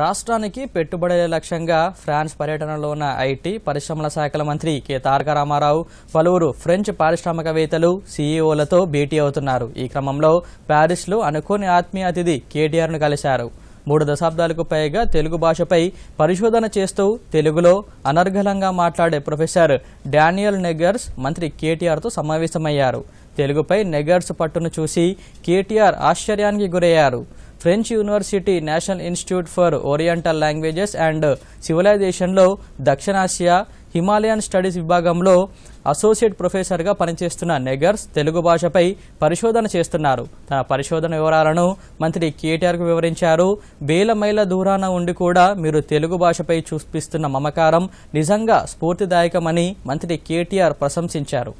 రాష్ట్రానికి పెట్టుబడుల లక్ష్యంగా ఫ్రాన్స్ పర్యటనలో ఉన్న ఐటీ పరిశ్రమల శాఖల మంత్రి కె తారక రామారావు పలువురు ఫ్రెంచ్ పారిశ్రామికవేత్తలు సీఈఓలతో భేటీ అవుతున్నారు ఈ క్రమంలో ప్యారిస్లో అనుకోని ఆత్మీయ అతిథి కేటీఆర్ను కలిశారు మూడు దశాబ్దాలకు పైగా తెలుగు భాషపై పరిశోధన చేస్తూ తెలుగులో అనర్ఘలంగా మాట్లాడే ప్రొఫెసర్ డానియల్ నెగర్స్ మంత్రి కేటీఆర్తో సమావేశమయ్యారు తెలుగుపై నెగర్స్ పట్టును చూసి కేటీఆర్ ఆశ్చర్యానికి గురయ్యారు French university national institute for oriental languages and సివిలైజేషన్లో దక్షిణాసియా హిమాలయన్ స్టడీస్ విభాగంలో అసోసియేట్ ప్రొఫెసర్గా పనిచేస్తున్న నెగర్స్ తెలుగు భాషపై పరిశోధన చేస్తున్నారు తన పరిశోధన వివరాలను మంత్రి కేటీఆర్కు వివరించారు వేల మైళ్ళ దూరాన ఉండి కూడా మీరు తెలుగు భాషపై చూపిస్తున్న మమకారం నిజంగా స్ఫూర్తిదాయకమని మంత్రి కేటీఆర్ ప్రశంసించారు